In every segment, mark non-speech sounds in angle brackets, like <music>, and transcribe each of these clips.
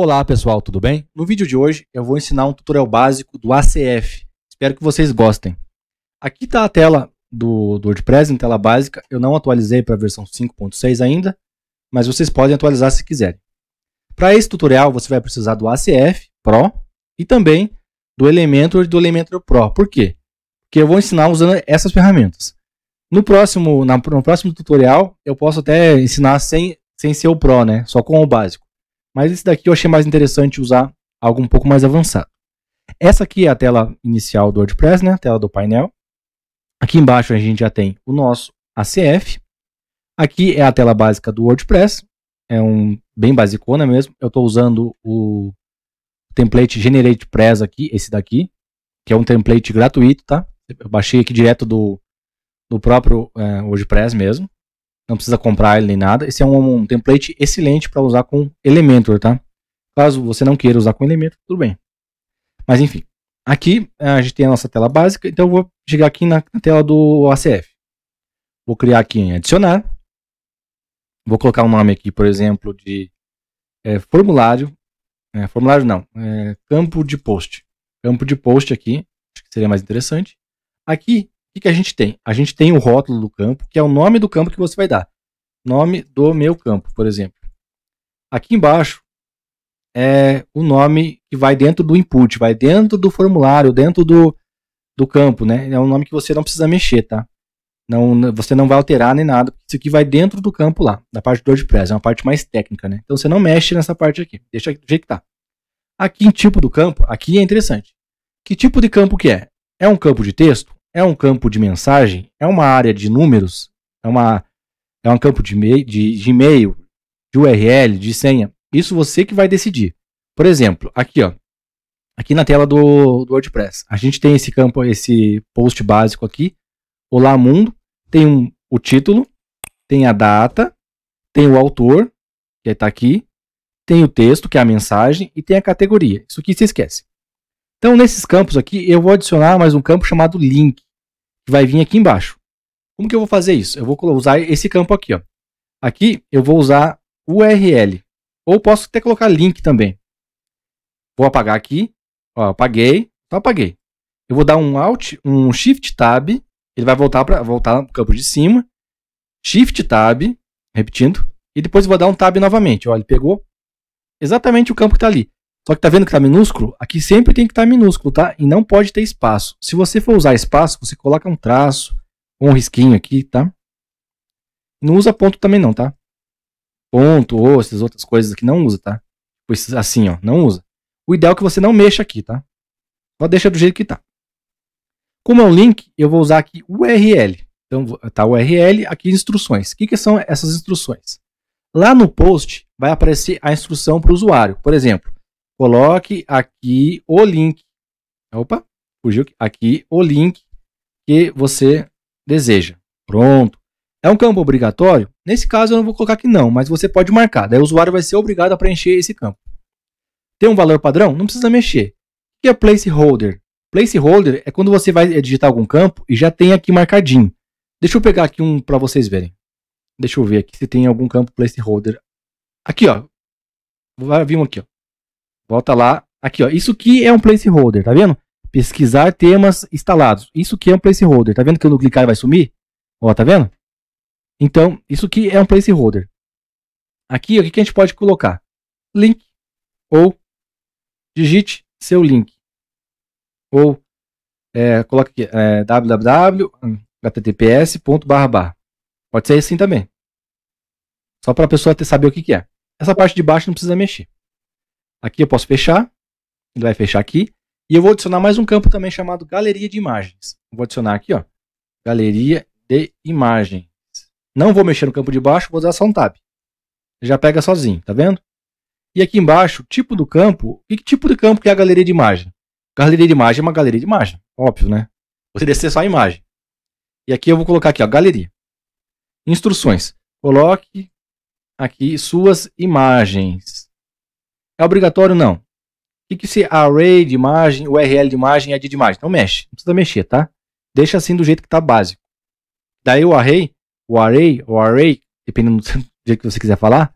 Olá pessoal, tudo bem? No vídeo de hoje eu vou ensinar um tutorial básico do ACF. Espero que vocês gostem. Aqui está a tela do, do, WordPress em tela básica. Eu não atualizei para a versão 5.6 ainda, mas vocês podem atualizar se quiserem. Para esse tutorial você vai precisar do ACF Pro e também do Elementor e do Elementor Pro. Por quê? Porque eu vou ensinar usando essas ferramentas. No próximo, na, no próximo tutorial eu posso até ensinar sem, sem ser o Pro, né? só com o básico. Mas esse daqui eu achei mais interessante usar algo um pouco mais avançado. Essa aqui é a tela inicial do WordPress, né? A tela do painel. Aqui embaixo a gente já tem o nosso ACF. Aqui é a tela básica do WordPress. É um bem basicona mesmo. Eu estou usando o template Generate Press aqui, esse daqui, que é um template gratuito, tá? Eu baixei aqui direto do, do próprio é, WordPress mesmo não precisa comprar ele nem nada. Esse é um, um template excelente para usar com Elementor, tá? Caso você não queira usar com Elementor, tudo bem. Mas enfim, aqui eh, a gente tem a nossa tela básica, então eu vou chegar aqui na, na tela do ACF. Vou criar aqui em adicionar. Vou colocar um nome aqui, por exemplo, de é, formulário. É, formulário não, é, campo de post. Campo de post aqui, acho que seria mais interessante. Aqui que, que a gente tem? A gente tem o rótulo do campo, que é o nome do campo que você vai dar. Nome do meu campo, por exemplo. Aqui embaixo é o nome que vai dentro do input, vai dentro do formulário, dentro do, do campo, né? É um nome que você não precisa mexer, tá? Não, você não vai alterar nem nada. Isso aqui vai dentro do campo lá, da parte do WordPress. É uma parte mais técnica, né? Então você não mexe nessa parte aqui. Deixa do jeito que tá. Aqui em tipo do campo, aqui é interessante. Que tipo de campo que é? É um campo de texto? é um campo de mensagem, é uma área de números, é, uma, é um campo de, de, de e-mail, de URL, de senha. Isso você que vai decidir. Por exemplo, aqui, ó, aqui na tela do, do WordPress, a gente tem esse campo, esse post básico aqui, Olá Mundo, tem um, o título, tem a data, tem o autor, que está aqui, tem o texto, que é a mensagem, e tem a categoria. Isso aqui se esquece. Então, nesses campos aqui, eu vou adicionar mais um campo chamado link, que vai vir aqui embaixo. Como que eu vou fazer isso? Eu vou usar esse campo aqui. Ó. Aqui, eu vou usar URL. Ou posso até colocar link também. Vou apagar aqui. Ó, apaguei. Só então, apaguei. Eu vou dar um Alt, um Shift Tab. Ele vai voltar para voltar no campo de cima. Shift Tab, repetindo. E depois vou dar um Tab novamente. Olha, ele pegou exatamente o campo que está ali. Só que tá vendo que tá minúsculo? Aqui sempre tem que estar tá minúsculo, tá? E não pode ter espaço. Se você for usar espaço, você coloca um traço, um risquinho aqui, tá? Não usa ponto também não, tá? Ponto ou essas outras coisas aqui não usa, tá? Pois tipo assim, ó, não usa. O ideal é que você não mexa aqui, tá? Só deixa do jeito que tá. Como é um link, eu vou usar aqui URL. Então, tá URL, aqui instruções. O que, que são essas instruções? Lá no post vai aparecer a instrução para o usuário. Por exemplo, Coloque aqui o link. Opa, fugiu aqui o link que você deseja. Pronto. É um campo obrigatório? Nesse caso eu não vou colocar aqui não, mas você pode marcar. Daí o usuário vai ser obrigado a preencher esse campo. Tem um valor padrão? Não precisa mexer. O que é placeholder? Placeholder é quando você vai digitar algum campo e já tem aqui marcadinho. Deixa eu pegar aqui um para vocês verem. Deixa eu ver aqui se tem algum campo placeholder. Aqui, ó. Vai vir um aqui, ó. Volta lá. Aqui, ó. Isso que é um placeholder, tá vendo? Pesquisar temas instalados. Isso que é um placeholder. Tá vendo que quando clicar ele vai sumir? Ó, tá vendo? Então, isso que é um placeholder. Aqui, o que a gente pode colocar? Link ou digite seu link. Ou é, coloca aqui é, www.https.barra. Pode ser assim também. Só para a pessoa ter, saber o que, que é. Essa parte de baixo não precisa mexer. Aqui eu posso fechar, ele vai fechar aqui. E eu vou adicionar mais um campo também chamado galeria de imagens. Vou adicionar aqui, ó, galeria de imagens. Não vou mexer no campo de baixo, vou usar só um tab. já pega sozinho, tá vendo? E aqui embaixo, tipo do campo. E que tipo de campo que é a galeria de imagem? Galeria de imagem é uma galeria de imagem, óbvio, né? Você é. descer só a imagem. E aqui eu vou colocar aqui, ó, galeria. Instruções. Coloque aqui suas imagens. É obrigatório? Não. O que, que se array de imagem, URL de imagem e é ID de imagem? Não mexe, não precisa mexer, tá? Deixa assim do jeito que está básico. Daí o array, o array, o array, dependendo <laughs> do jeito que você quiser falar,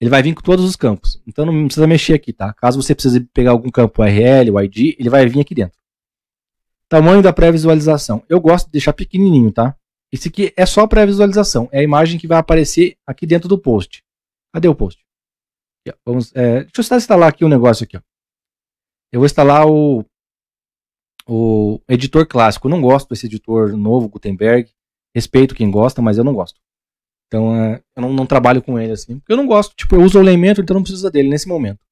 ele vai vir com todos os campos. Então não precisa mexer aqui, tá? Caso você precise pegar algum campo URL, o ID, ele vai vir aqui dentro. Tamanho da pré-visualização. Eu gosto de deixar pequenininho, tá? Esse aqui é só pré-visualização. É a imagem que vai aparecer aqui dentro do post. Cadê o post? Vamos, é, deixa eu instalar aqui um negócio aqui. Ó. Eu vou instalar o, o editor clássico. Eu não gosto desse editor novo, Gutenberg. Respeito quem gosta, mas eu não gosto. Então é, eu não, não, trabalho com ele assim. Porque eu não gosto. Tipo, eu uso o elemento, então não precisa dele nesse momento.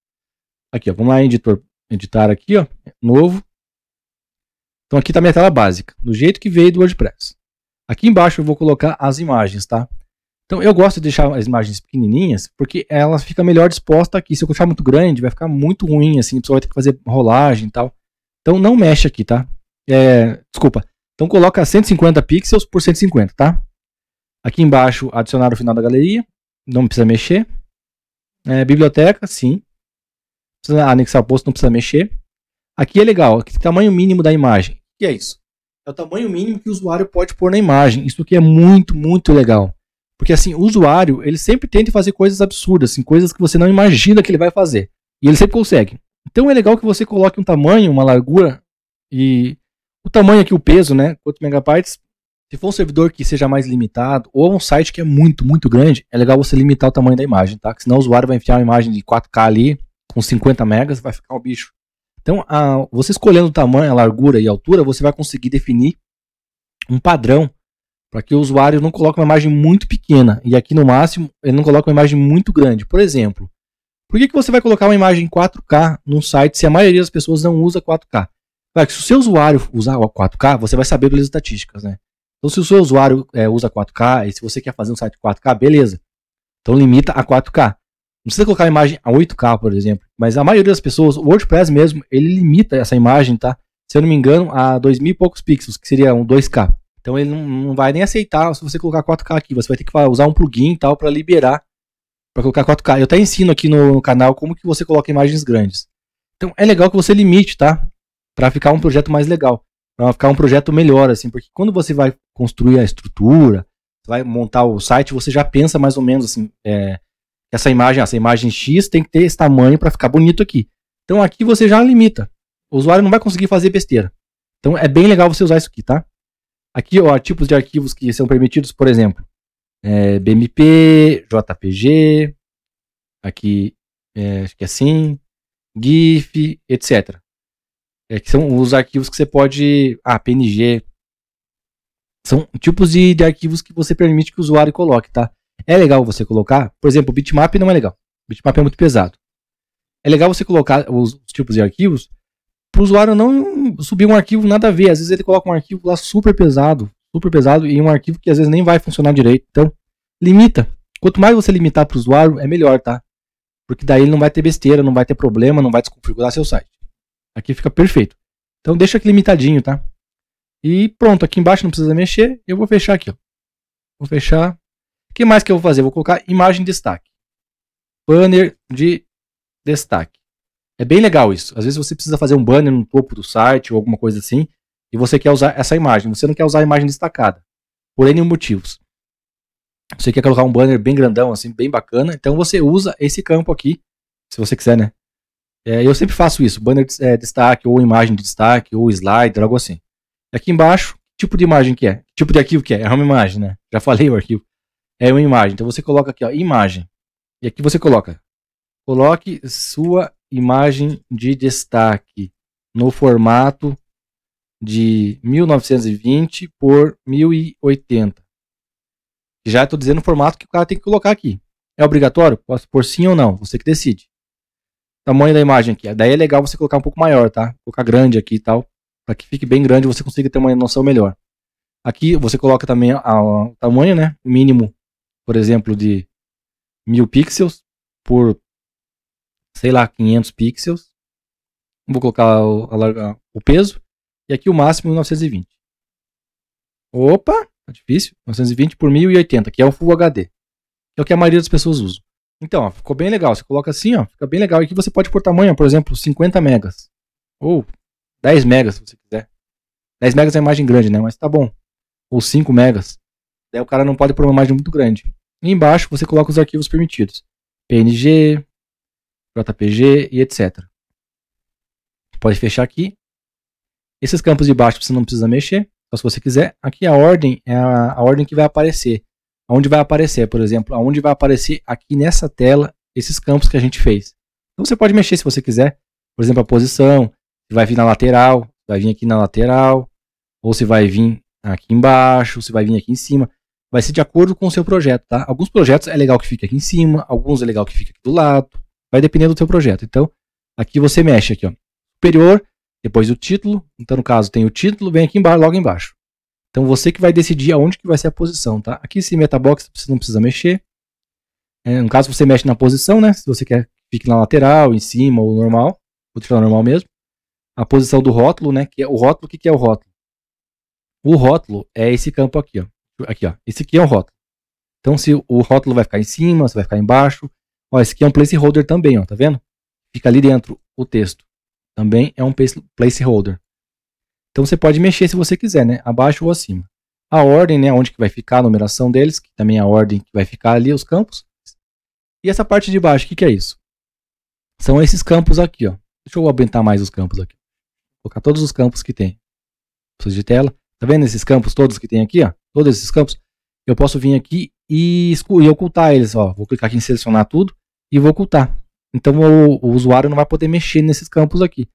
Aqui, ó, vamos lá em editor. Editar aqui, ó, novo. Então aqui está minha tela básica, do jeito que veio do WordPress. Aqui embaixo eu vou colocar as imagens, tá? Então eu gosto de deixar as imagens pequenininhas, porque ela fica melhor disposta aqui. Se eu deixar muito grande, vai ficar muito ruim, assim, a pessoa vai ter que fazer rolagem e tal. Então não mexe aqui, tá? É, desculpa. Então coloca 150 pixels por 150, tá? Aqui embaixo, adicionar o final da galeria. Não precisa mexer. É, biblioteca, sim. Precisa anexar o posto, não precisa mexer. Aqui é legal, aqui é tamanho mínimo da imagem. O que é isso? É o tamanho mínimo que o usuário pode pôr na imagem. Isso aqui é muito, muito legal. Porque assim, o usuário, ele sempre tenta fazer coisas absurdas, assim, coisas que você não imagina que ele vai fazer. E ele sempre consegue. Então é legal que você coloque um tamanho, uma largura e o tamanho aqui, o peso, né? Quantos megabytes? Se for um servidor que seja mais limitado ou um site que é muito, muito grande, é legal você limitar o tamanho da imagem, tá? Porque senão o usuário vai enfiar uma imagem de 4K ali com 50 megas, vai ficar um bicho. Então, a, você escolhendo o tamanho, a largura e a altura, você vai conseguir definir um padrão para que o usuário não coloque uma imagem muito pequena e aqui no máximo ele não coloque uma imagem muito grande. Por exemplo, por que, que você vai colocar uma imagem 4K num site se a maioria das pessoas não usa 4K? Claro que se o seu usuário usar 4K, você vai saber pelas estatísticas, né? Então, se o seu usuário é, usa 4K e se você quer fazer um site 4K, beleza. Então, limita a 4K. Não precisa colocar a imagem a 8K, por exemplo. Mas a maioria das pessoas, o WordPress mesmo, ele limita essa imagem, tá? Se eu não me engano, a 2000 e poucos pixels, que seria um 2K. Então ele não, não vai nem aceitar se você colocar 4K aqui. Você vai ter que usar um plugin e tal para liberar, para colocar 4K. Eu até ensino aqui no, no, canal como que você coloca imagens grandes. Então é legal que você limite, tá? Para ficar um projeto mais legal, para ficar um projeto melhor assim, porque quando você vai construir a estrutura, vai montar o site, você já pensa mais ou menos assim, é, essa imagem, essa imagem X tem que ter esse tamanho para ficar bonito aqui. Então aqui você já limita. O usuário não vai conseguir fazer besteira. Então é bem legal você usar isso aqui, tá? Aqui, ó, tipos de arquivos que são permitidos, por exemplo, é, BMP, JPG, aqui, é, acho que é assim, GIF, etc. É, que são os arquivos que você pode. Ah, PNG. São tipos de, de arquivos que você permite que o usuário coloque, tá? É legal você colocar, por exemplo, bitmap não é legal. Bitmap é muito pesado. É legal você colocar os, os tipos de arquivos para o usuário não subir um arquivo nada a ver. Às vezes ele coloca um arquivo lá super pesado, super pesado, e um arquivo que às vezes nem vai funcionar direito. Então, limita. Quanto mais você limitar para o usuário, é melhor, tá? Porque daí ele não vai ter besteira, não vai ter problema, não vai desconfigurar seu site. Aqui fica perfeito. Então deixa aqui limitadinho, tá? E pronto, aqui embaixo não precisa mexer. Eu vou fechar aqui, ó. Vou fechar. O que mais que eu vou fazer? Vou colocar imagem destaque. Banner de destaque. É bem legal isso. Às vezes você precisa fazer um banner no topo do site ou alguma coisa assim, e você quer usar essa imagem. Você não quer usar a imagem destacada, por N motivos. Você quer colocar um banner bem grandão, assim, bem bacana, então você usa esse campo aqui, se você quiser, né? É, eu sempre faço isso, banner de, é, destaque, ou imagem de destaque, ou slider, algo assim. Aqui embaixo, tipo de imagem que é? Tipo de arquivo que é? É uma imagem, né? Já falei o arquivo. É uma imagem. Então você coloca aqui, ó, imagem. E aqui você coloca. Coloque sua imagem de destaque no formato de 1920 por 1080. Já estou dizendo o formato que o cara tem que colocar aqui. É obrigatório? Posso pôr sim ou não? Você que decide. Tamanho da imagem aqui. Daí é legal você colocar um pouco maior, tá? Colocar grande aqui e tal. Para que fique bem grande e você consiga ter uma noção melhor. Aqui você coloca também ah, o tamanho, né? O mínimo, por exemplo, de 1000 pixels por sei lá, 500 pixels. Vou colocar o, a, o peso. E aqui o máximo 920. Opa, tá difícil. 920 por 1080, que é o Full HD. É o que a maioria das pessoas usa. Então, ó, ficou bem legal. Você coloca assim, ó, fica bem legal. E aqui você pode pôr tamanho, por exemplo, 50 megas. Ou 10 megas, se você quiser. 10 megas é imagem grande, né? Mas tá bom. Ou 5 megas. Daí o cara não pode pôr uma imagem muito grande. E embaixo você coloca os arquivos permitidos. PNG, JPG e etc. Pode fechar aqui. Esses campos de baixo você não precisa mexer, só se você quiser. Aqui a ordem é a, a ordem que vai aparecer. Onde vai aparecer, por exemplo, aonde vai aparecer aqui nessa tela esses campos que a gente fez. Então você pode mexer se você quiser. Por exemplo, a posição, se vai vir na lateral, vai vir aqui na lateral, ou se vai vir aqui embaixo, se vai vir aqui em cima. Vai ser de acordo com o seu projeto, tá? Alguns projetos é legal que fique aqui em cima, alguns é legal que fique aqui do lado, Vai depender do teu projeto. Então, aqui você mexe aqui, ó. Superior, depois o título. Então, no caso, tem o título, vem aqui embaixo, logo embaixo. Então, você que vai decidir aonde que vai ser a posição, tá? Aqui, esse metabox, é você não precisa mexer. É, no caso, você mexe na posição, né? Se você quer que fique na lateral, em cima ou normal. Vou deixar normal mesmo. A posição do rótulo, né? Que é o rótulo, o que, que é o rótulo? O rótulo é esse campo aqui, ó. Aqui, ó. Esse aqui é o rótulo. Então, se o rótulo vai ficar em cima, se vai ficar embaixo, Ó, esse aqui é um placeholder também, ó, tá vendo? Fica ali dentro o texto. Também é um placeholder. Então você pode mexer se você quiser, né? Abaixo ou acima. A ordem, né, onde que vai ficar a numeração deles, que também é a ordem que vai ficar ali os campos. E essa parte de baixo, o que, que é isso? São esses campos aqui, ó. Deixa eu aumentar mais os campos aqui. Vou colocar todos os campos que tem. Preciso de tela. Tá vendo esses campos todos que tem aqui, ó? Todos esses campos. Eu posso vir aqui e, e ocultar eles. Ó, vou clicar aqui em selecionar tudo e vou ocultar. Então o, o, usuário não vai poder mexer nesses campos aqui.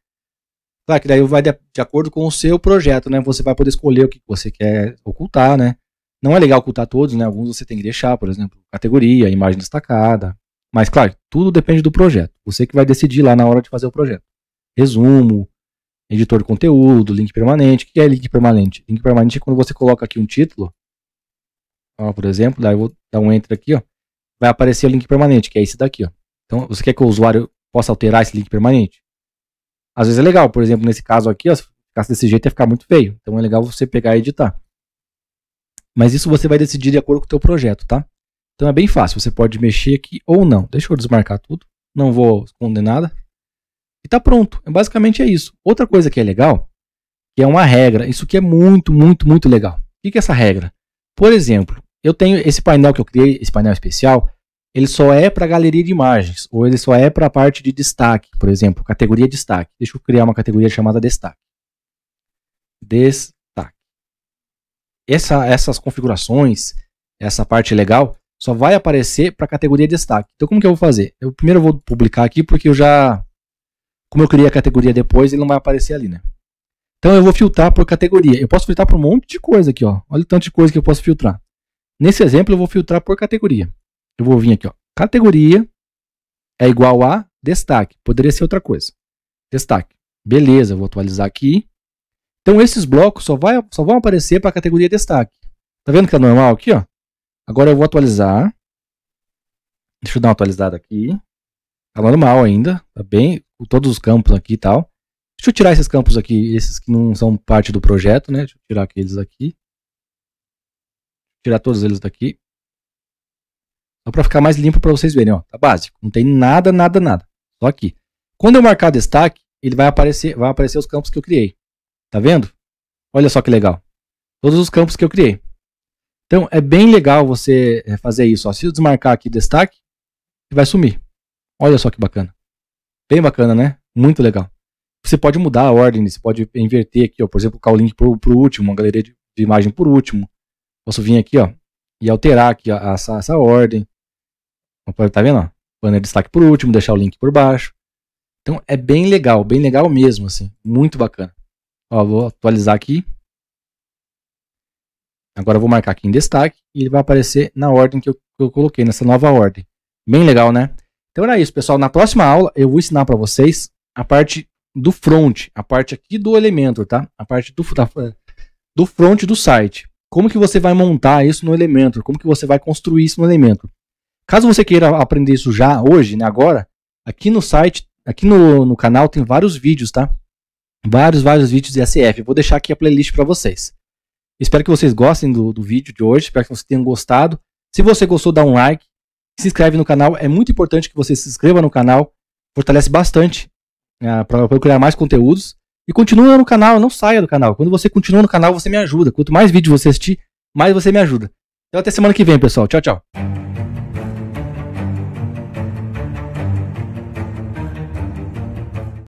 Claro que daí vai de, de, acordo com o seu projeto, né? Você vai poder escolher o que você quer ocultar, né? Não é legal ocultar todos, né? Alguns você tem que deixar, por exemplo, categoria, imagem destacada. Mas claro, tudo depende do projeto. Você que vai decidir lá na hora de fazer o projeto. Resumo, editor de conteúdo, link permanente. O que é link permanente? Link permanente é quando você coloca aqui um título ó, por exemplo, daí eu vou dar um enter aqui, ó, vai aparecer o link permanente, que é esse daqui, ó. Então, você quer que o usuário possa alterar esse link permanente? Às vezes é legal, por exemplo, nesse caso aqui, ó, se ficasse desse jeito ia ficar muito feio. Então é legal você pegar e editar. Mas isso você vai decidir de acordo com o teu projeto, tá? Então é bem fácil, você pode mexer aqui ou não. Deixa eu desmarcar tudo, não vou esconder nada. E tá pronto, é, basicamente é isso. Outra coisa que é legal, que é uma regra, isso que é muito, muito, muito legal. O que é essa regra? Por exemplo, eu tenho esse painel que eu criei, esse painel especial, ele só é para galeria de imagens, ou ele só é para a parte de destaque, por exemplo, categoria destaque. Deixa eu criar uma categoria chamada destaque. Destaque. Essa, essas configurações, essa parte legal, só vai aparecer para a categoria destaque. Então como que eu vou fazer? Eu primeiro vou publicar aqui porque eu já como eu criei a categoria depois, ele não vai aparecer ali, né? Então eu vou filtrar por categoria. Eu posso filtrar por um monte de coisa aqui, ó. Olha o tanto de coisa que eu posso filtrar. Nesse exemplo, eu vou filtrar por categoria. Eu vou vir aqui, ó. Categoria é igual a destaque. Poderia ser outra coisa. Destaque. Beleza, vou atualizar aqui. Então, esses blocos só, vai, só vão aparecer para a categoria destaque. Tá vendo que é normal aqui, ó? Agora eu vou atualizar. Deixa eu dar uma atualizada aqui. Tá normal ainda, tá bem, com todos os campos aqui e tal. Deixa eu tirar esses campos aqui, esses que não são parte do projeto, né? Deixa eu tirar aqueles aqui tirar todos eles daqui. Só para ficar mais limpo para vocês verem, ó. Tá básico. Não tem nada, nada, nada. Só aqui. Quando eu marcar destaque, ele vai aparecer, vai aparecer os campos que eu criei. Tá vendo? Olha só que legal. Todos os campos que eu criei. Então, é bem legal você eh, fazer isso. Ó. Se eu desmarcar aqui destaque, ele vai sumir. Olha só que bacana. Bem bacana, né? Muito legal. Você pode mudar a ordem, você pode inverter aqui, ó, por exemplo, colocar o link para o último, a galeria de, de imagem por último. Posso vir aqui, ó, e alterar aqui ó, essa, essa ordem. Tá vendo? Ó? Banner destaque por último, deixar o link por baixo. Então é bem legal, bem legal mesmo, assim, muito bacana. Ó, vou atualizar aqui. Agora eu vou marcar aqui em destaque e ele vai aparecer na ordem que eu, que eu coloquei, nessa nova ordem. Bem legal, né? Então era isso, pessoal. Na próxima aula eu vou ensinar para vocês a parte do front, a parte aqui do elemento, tá? A parte do, da, do front do site. Como que você vai montar isso no elemento? Como que você vai construir isso no elemento? Caso você queira aprender isso já hoje, né, agora, aqui no site, aqui no, no canal tem vários vídeos, tá? Vários, vários vídeos de SF. Eu vou deixar aqui a playlist para vocês. Espero que vocês gostem do, do vídeo de hoje. Espero que vocês tenham gostado. Se você gostou, dá um like. Se inscreve no canal. É muito importante que você se inscreva no canal. Fortalece bastante uh, né, para procurar mais conteúdos. E continua no canal, não saia do canal. Quando você continua no canal, você me ajuda. Quanto mais vídeos você assistir, mais você me ajuda. Então até semana que vem, pessoal. Tchau, tchau.